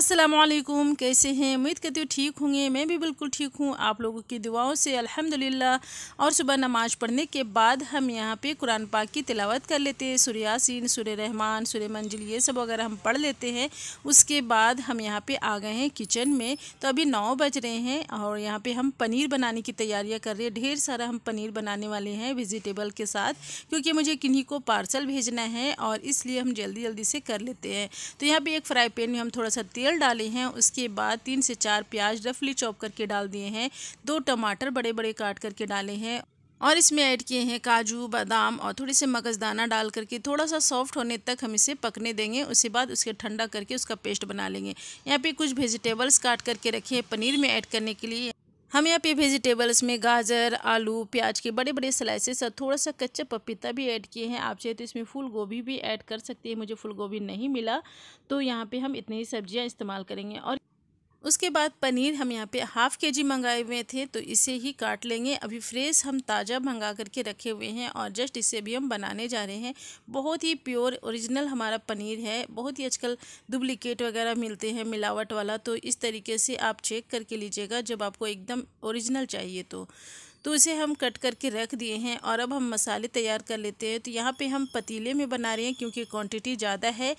असलकुम कैसे हैं उम्मीद करती हूँ ठीक होंगे मैं भी बिल्कुल ठीक हूँ आप लोगों की दुआओं से अल्हम्दुलिल्लाह और सुबह नमाज़ पढ़ने के बाद हम यहाँ पे कुरान पाक की तिलावत कर लेते हैं यासिन सूर्य रहमान सूर्य मंजिल ये सब अगर हम पढ़ लेते हैं उसके बाद हम यहाँ पे आ गए हैं किचन में तो अभी नौ बज रहे हैं और यहाँ पर हम पनीर बनाने की तैयारियाँ कर रहे हैं ढेर सारा हम पनीर बनाने वाले हैं वेजिटेबल के साथ क्योंकि मुझे किन्हीं को पार्सल भेजना है और इसलिए हम जल्दी जल्दी से कर लेते हैं तो यहाँ पर एक फ्राई पैन में हम थोड़ा सा तेल मटर डाले हैं उसके बाद तीन से चार प्याज रफली चॉप करके डाल दिए हैं दो टमाटर बड़े बड़े काट करके डाले हैं और इसमें ऐड किए हैं काजू बादाम और थोड़े से मगजदाना डाल करके थोड़ा सा सॉफ्ट होने तक हम इसे पकने देंगे उसके बाद उसके ठंडा करके उसका पेस्ट बना लेंगे यहाँ पे कुछ वेजिटेबल्स काट करके रखे हैं पनीर में ऐड करने के लिए हम यहाँ पे वेजिटेबल्स में गाजर आलू प्याज के बड़े बड़े स्लाइसेस और थोड़ा सा कच्चा पपीता भी ऐड किए हैं आप चाहे तो इसमें फूल गोभी भी ऐड कर सकते हैं मुझे फूल गोभी नहीं मिला तो यहाँ पे हम इतनी ही सब्जियाँ इस्तेमाल करेंगे और उसके बाद पनीर हम यहाँ पे हाफ़ के जी मंगाए हुए थे तो इसे ही काट लेंगे अभी फ्रेश हम ताज़ा मंगा करके रखे हुए हैं और जस्ट इसे भी हम बनाने जा रहे हैं बहुत ही प्योर ओरिजिनल हमारा पनीर है बहुत ही आजकल डुप्लिकेट वगैरह मिलते हैं मिलावट वाला तो इस तरीके से आप चेक करके लीजिएगा जब आपको एकदम ओरिजिनल चाहिए तो तो इसे हम कट करके रख दिए हैं और अब हम मसाले तैयार कर लेते हैं तो यहाँ पे हम पतीले में बना रहे हैं क्योंकि क्वांटिटी ज़्यादा है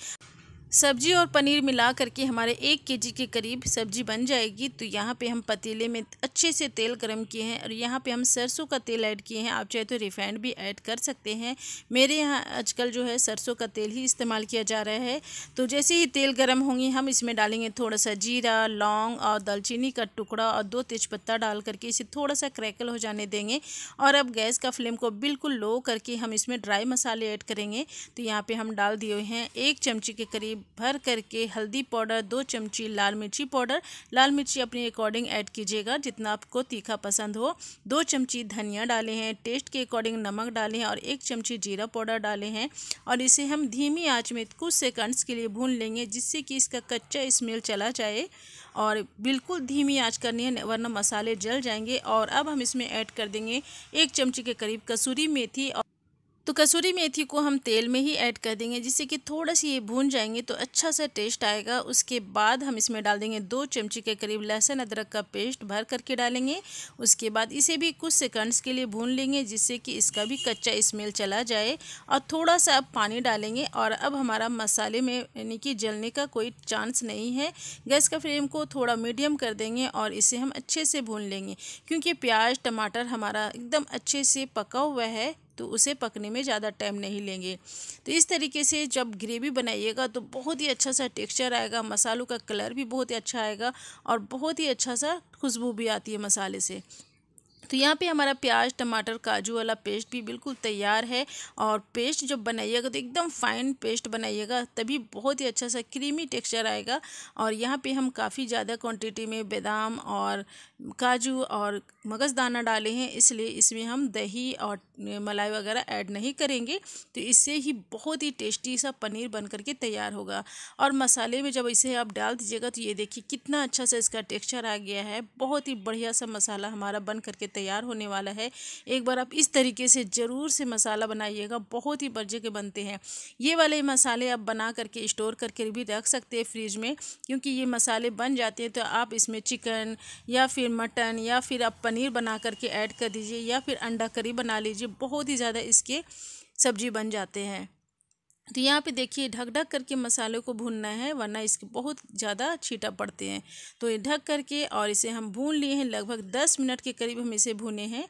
सब्जी और पनीर मिला करके हमारे एक के जी के करीब सब्जी बन जाएगी तो यहाँ पे हम पतीले में अच्छे से तेल गर्म किए हैं और यहाँ पे हम सरसों का तेल ऐड किए हैं आप चाहे तो रिफाइंड भी ऐड कर सकते हैं मेरे यहाँ आजकल जो है सरसों का तेल ही इस्तेमाल किया जा रहा है तो जैसे ही तेल गर्म होंगे हम इसमें डालेंगे थोड़ा सा जीरा लौंग और दालचीनी का टुकड़ा और दो तेज़पत्ता डाल करके इसे थोड़ा सा क्रैकल हो जाने देंगे और अब गैस का फ्लेम को बिल्कुल लो करके हम इसमें ड्राई मसाले ऐड करेंगे तो यहाँ पर हम डाल दिए हैं एक चमची के करीब भर करके हल्दी पाउडर दो चमची लाल मिर्ची पाउडर लाल मिर्ची अपने अकॉर्डिंग ऐड कीजिएगा जितना आपको तीखा पसंद हो दो चमची धनिया डाले हैं टेस्ट के अकॉर्डिंग नमक डाले हैं और एक चमची जीरा पाउडर डाले हैं और इसे हम धीमी आँच में कुछ सेकंड्स के लिए भून लेंगे जिससे कि इसका कच्चा स्मेल चला जाए और बिल्कुल धीमी आँच करनी है वरना मसाले जल जाएंगे और अब हम इसमें ऐड कर देंगे एक चमची के करीब कसूरी मेथी और तो कसूरी मेथी को हम तेल में ही ऐड कर देंगे जिससे कि थोड़ा सी ये भून जाएंगे तो अच्छा सा टेस्ट आएगा उसके बाद हम इसमें डाल देंगे दो चमची के करीब लहसुन अदरक का पेस्ट भर करके डालेंगे उसके बाद इसे भी कुछ सेकंड्स के लिए भून लेंगे जिससे कि इसका भी कच्चा स्मेल चला जाए और थोड़ा सा अब पानी डालेंगे और अब हमारा मसाले में यानी कि जलने का कोई चांस नहीं है गैस का फ्लेम को थोड़ा मीडियम कर देंगे और इसे हम अच्छे से भून लेंगे क्योंकि प्याज टमाटर हमारा एकदम अच्छे से पका हुआ है तो उसे पकने में ज़्यादा टाइम नहीं लेंगे तो इस तरीके से जब ग्रेवी बनाइएगा तो बहुत ही अच्छा सा टेक्सचर आएगा मसालों का कलर भी बहुत ही अच्छा आएगा और बहुत ही अच्छा सा खुशबू भी आती है मसाले से तो यहाँ पे हमारा प्याज टमाटर काजू वाला पेस्ट भी बिल्कुल तैयार है और पेस्ट जब बनाइएगा तो एकदम फाइन पेस्ट बनाइएगा तभी बहुत ही अच्छा सा क्रीमी टेक्सचर आएगा और यहाँ पे हम काफ़ी ज़्यादा क्वांटिटी में बादाम और काजू और मगज़दाना डाले हैं इसलिए इसमें हम दही और मलाई वगैरह ऐड नहीं करेंगे तो इससे ही बहुत ही टेस्टी सा पनीर बन करके तैयार होगा और मसाले में जब इसे आप डाल दीजिएगा तो ये देखिए कितना अच्छा सा इसका टेक्सचर आ गया है बहुत ही बढ़िया सा मसाला हमारा बन करके तैयार होने वाला है एक बार आप इस तरीके से ज़रूर से मसाला बनाइएगा बहुत ही बर्जे के बनते हैं ये वाले मसाले आप बना करके स्टोर करके भी रख सकते हैं फ्रिज में क्योंकि ये मसाले बन जाते हैं तो आप इसमें चिकन या फिर मटन या फिर आप पनीर बना करके ऐड कर दीजिए या फिर अंडा करी बना लीजिए बहुत ही ज़्यादा इसके सब्जी बन जाते हैं तो यहाँ पे देखिए ढक ढक करके मसाले को भूनना है वरना इसके बहुत ज़्यादा छीटा पड़ते हैं तो ये ढक करके और इसे हम भून लिए हैं लगभग दस मिनट के करीब हम इसे भूने हैं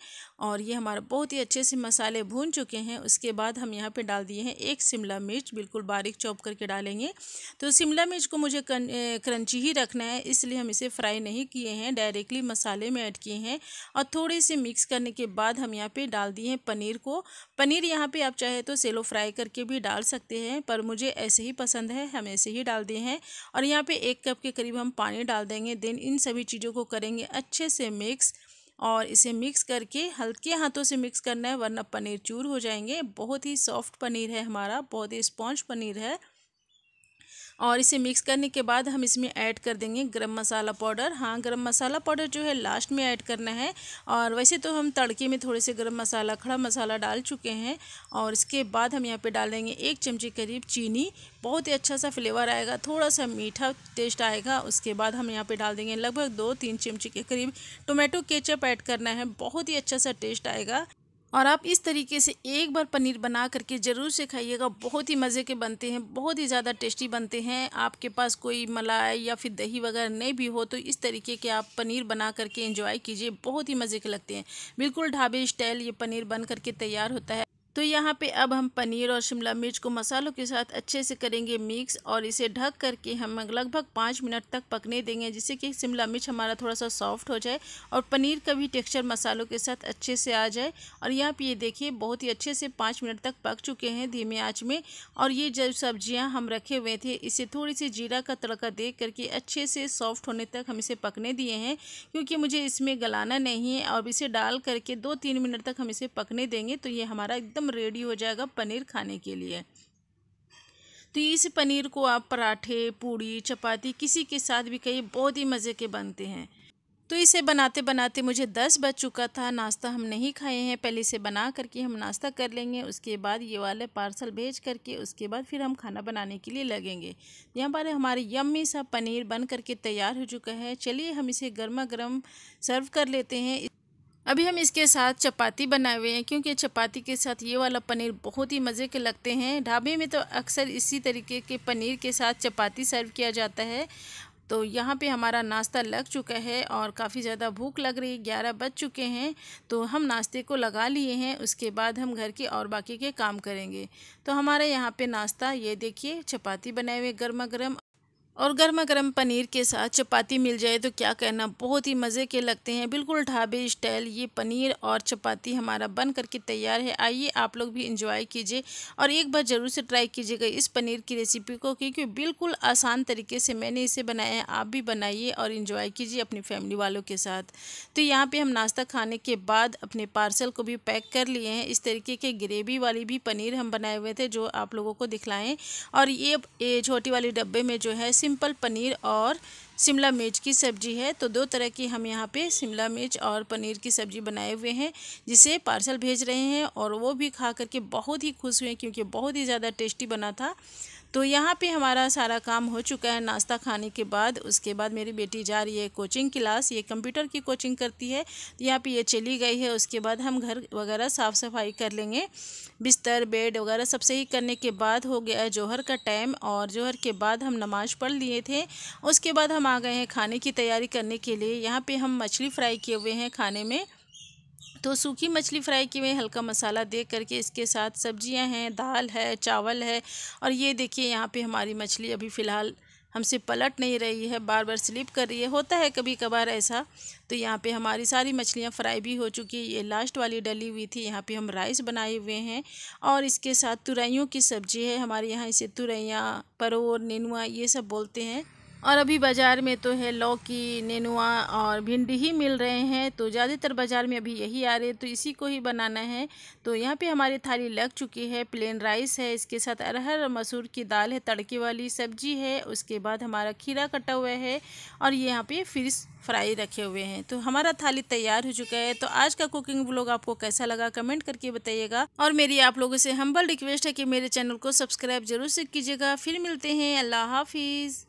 और ये हमारा बहुत ही अच्छे से मसाले भून चुके हैं उसके बाद हम यहाँ पे डाल दिए हैं एक शिमला मिर्च बिल्कुल बारीक चॉप करके डालेंगे तो शिमला मिर्च को मुझे क्रंची ही रखना है इसलिए हम इसे फ्राई नहीं किए हैं डायरेक्टली मसाले में ऐड किए हैं और थोड़े से मिक्स करने के बाद हम यहाँ पर डाल दिए हैं पनीर को पनीर यहाँ पर आप चाहे तो सेलो फ्राई करके भी डाल सकते सकते हैं पर मुझे ऐसे ही पसंद है हम ऐसे ही डाल दिए हैं और यहाँ पे एक कप के करीब हम पानी डाल देंगे देन इन सभी चीज़ों को करेंगे अच्छे से मिक्स और इसे मिक्स करके हल्के हाथों से मिक्स करना है वरना पनीर चूर हो जाएंगे बहुत ही सॉफ्ट पनीर है हमारा बहुत ही स्पॉन्ज पनीर है और इसे मिक्स करने के बाद हम इसमें ऐड कर देंगे गरम मसाला पाउडर हाँ गरम मसाला पाउडर जो है लास्ट में ऐड करना है और वैसे तो हम तड़के में थोड़े से गरम मसाला खड़ा मसाला डाल चुके हैं और इसके बाद हम यहाँ पे डालेंगे एक चमचे करीब चीनी बहुत ही अच्छा सा फ्लेवर आएगा थोड़ा सा मीठा टेस्ट आएगा उसके बाद हम यहाँ पर डाल देंगे लगभग दो तीन चमचे के करीब टोमेटो केचप ऐड करना है बहुत ही अच्छा सा टेस्ट आएगा और आप इस तरीके से एक बार पनीर बना करके ज़रूर से खाइएगा बहुत ही मज़े के बनते हैं बहुत ही ज़्यादा टेस्टी बनते हैं आपके पास कोई मलाई या फिर दही वगैरह नहीं भी हो तो इस तरीके के आप पनीर बना करके इंजॉय कीजिए बहुत ही मज़े के लगते हैं बिल्कुल ढाबे स्टाइल ये पनीर बन करके तैयार होता है तो यहाँ पे अब हम पनीर और शिमला मिर्च को मसालों के साथ अच्छे से करेंगे मिक्स और इसे ढक करके हम लगभग पाँच मिनट तक पकने देंगे जिससे कि शिमला मिर्च हमारा थोड़ा सा सॉफ्ट हो जाए और पनीर का भी टेक्सचर मसालों के साथ अच्छे से आ जाए और यहाँ पे ये देखिए बहुत ही अच्छे से पाँच मिनट तक पक चुके हैं धीमे आँच में और ये जो सब्जियाँ हम रखे हुए थे इसे थोड़ी सी जीरा का तड़का दे करके अच्छे से सॉफ्ट होने तक हम इसे पकने दिए हैं क्योंकि मुझे इसमें गलाना नहीं है और इसे डाल करके दो तीन मिनट तक हम इसे पकने देंगे तो ये हमारा एकदम एकदम रेडी हो जाएगा पनीर खाने के लिए तो इस पनीर को आप पराठे पूड़ी चपाती किसी के साथ भी कहीं बहुत ही मज़े के बनते हैं तो इसे बनाते बनाते मुझे दस बज चुका था नाश्ता हम नहीं खाए हैं पहले इसे बना करके हम नाश्ता कर लेंगे उसके बाद ये वाले पार्सल भेज करके उसके बाद फिर हम खाना बनाने के लिए लगेंगे यहाँ पर हमारे यम्मी सा पनीर बन करके तैयार हो चुका है चलिए हम इसे गर्मा गर्म सर्व कर लेते हैं अभी हम इसके साथ चपाती बनाए हुए हैं क्योंकि चपाती के साथ ये वाला पनीर बहुत ही मज़े के लगते हैं ढाबे में तो अक्सर इसी तरीके के पनीर के साथ चपाती सर्व किया जाता है तो यहाँ पे हमारा नाश्ता लग चुका है और काफ़ी ज़्यादा भूख लग रही है ग्यारह बज चुके हैं तो हम नाश्ते को लगा लिए हैं उसके बाद हम घर के और बाकी के काम करेंगे तो हमारे यहाँ पे नाश्ता ये देखिए चपाती बनाए हुए गर्मा गर्म और गर्मा गर्म पनीर के साथ चपाती मिल जाए तो क्या कहना बहुत ही मज़े के लगते हैं बिल्कुल ढाबे स्टाइल ये पनीर और चपाती हमारा बन करके तैयार है आइए आप लोग भी इंजॉय कीजिए और एक बार ज़रूर से ट्राई कीजिएगा इस पनीर की रेसिपी को क्योंकि बिल्कुल आसान तरीके से मैंने इसे बनाया है आप भी बनाइए और इन्जॉय कीजिए अपनी फैमिली वालों के साथ तो यहाँ पर हम नाश्ता खाने के बाद अपने पार्सल को भी पैक कर लिए हैं इस तरीके के ग्रेवी वाली भी पनीर हम बनाए हुए थे जो आप लोगों को दिखलाएँ और ये छोटी वाले डब्बे में जो है सिंपल पनीर और शिमला मिर्च की सब्जी है तो दो तरह की हम यहाँ पे शिमला मिर्च और पनीर की सब्जी बनाए हुए हैं जिसे पार्सल भेज रहे हैं और वो भी खा करके बहुत ही खुश हुए क्योंकि बहुत ही ज़्यादा टेस्टी बना था तो यहाँ पे हमारा सारा काम हो चुका है नाश्ता खाने के बाद उसके बाद मेरी बेटी जा रही है कोचिंग क्लास ये कंप्यूटर की कोचिंग करती है तो यहाँ पे ये चली गई है उसके बाद हम घर वगैरह साफ़ सफाई कर लेंगे बिस्तर बेड वगैरह सब सही करने के बाद हो गया है जोहर का टाइम और जोहर के बाद हम नमाज़ पढ़ लिए थे उसके बाद हम आ गए हैं खाने की तैयारी करने के लिए यहाँ पर हम मछली फ्राई किए हुए हैं खाने में तो सूखी मछली फ्राई की हुई हल्का मसाला दे करके इसके साथ सब्जियां हैं दाल है चावल है और ये देखिए यहाँ पे हमारी मछली अभी फ़िलहाल हमसे पलट नहीं रही है बार बार स्लिप कर रही है होता है कभी कभार ऐसा तो यहाँ पे हमारी सारी मछलियाँ फ्राई भी हो चुकी है ये लास्ट वाली डली हुई थी यहाँ पे हम राइस बनाए हुए हैं और इसके साथ तुरैयों की सब्ज़ी है हमारे यहाँ इसे तुरैयाँ परोर नेनुआ ये सब बोलते हैं और अभी बाज़ार में तो है लौकी नेनुआ और भिंडी ही मिल रहे हैं तो ज़्यादातर बाज़ार में अभी यही आ रहे हैं तो इसी को ही बनाना है तो यहाँ पे हमारी थाली लग चुकी है प्लेन राइस है इसके साथ अरहर मसूर की दाल है तड़के वाली सब्जी है उसके बाद हमारा खीरा कटा हुआ है और ये यहाँ पर फिर फ्राई रखे हुए हैं तो हमारा थाली तैयार हो चुका है तो आज का कुकिंग ब्लॉग आपको कैसा लगा कमेंट करके बताइएगा और मेरी आप लोगों से हम्बल रिक्वेस्ट है कि मेरे चैनल को सब्सक्राइब जरूर से कीजिएगा फिर मिलते हैं अल्लाह हाफिज़